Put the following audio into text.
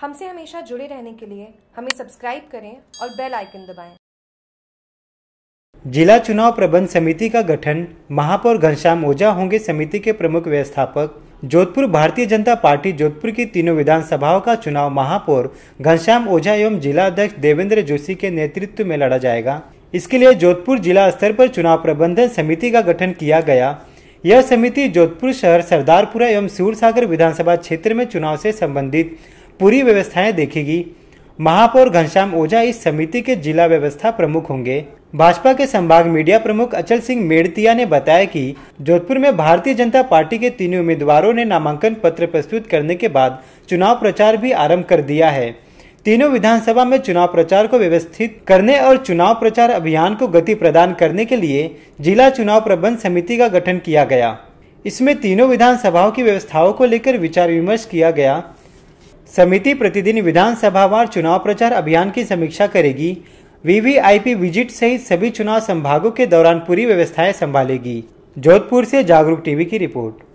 हमसे हमेशा जुड़े रहने के लिए हमें सब्सक्राइब करें और बेल आइकन दबाएं। जिला चुनाव प्रबंध समिति का गठन महापौर घनश्याम ओझा होंगे समिति के प्रमुख व्यवस्थापक जोधपुर भारतीय जनता पार्टी जोधपुर की तीनों विधानसभाओं का चुनाव महापौर घनश्याम ओझा एवं जिला अध्यक्ष देवेंद्र जोशी के नेतृत्व में लड़ा जाएगा इसके लिए जोधपुर जिला स्तर पर चुनाव प्रबंधन समिति का गठन किया गया यह समिति जोधपुर शहर सरदारपुरा एवं सूरसागर विधानसभा क्षेत्र में चुनाव से संबंधित पूरी व्यवस्थाएं देखेगी महापौर घनश्याम ओझा इस समिति के जिला व्यवस्था प्रमुख होंगे भाजपा के संभाग मीडिया प्रमुख अचल सिंह मेड़तिया ने बताया कि जोधपुर में भारतीय जनता पार्टी के तीनों उम्मीदवारों ने नामांकन पत्र प्रस्तुत करने के बाद चुनाव प्रचार भी आरंभ कर दिया है तीनों विधानसभा में चुनाव प्रचार को व्यवस्थित करने और चुनाव प्रचार अभियान को गति प्रदान करने के लिए जिला चुनाव प्रबंध समिति का गठन किया गया इसमें तीनों विधानसभाओं की व्यवस्थाओं को लेकर विचार विमर्श किया गया समिति प्रतिदिन विधानसभावार चुनाव प्रचार अभियान की समीक्षा करेगी वीवीआईपी विजिट सहित सभी चुनाव संभागों के दौरान पूरी व्यवस्थाएं संभालेगी जोधपुर से जागरूक टीवी की रिपोर्ट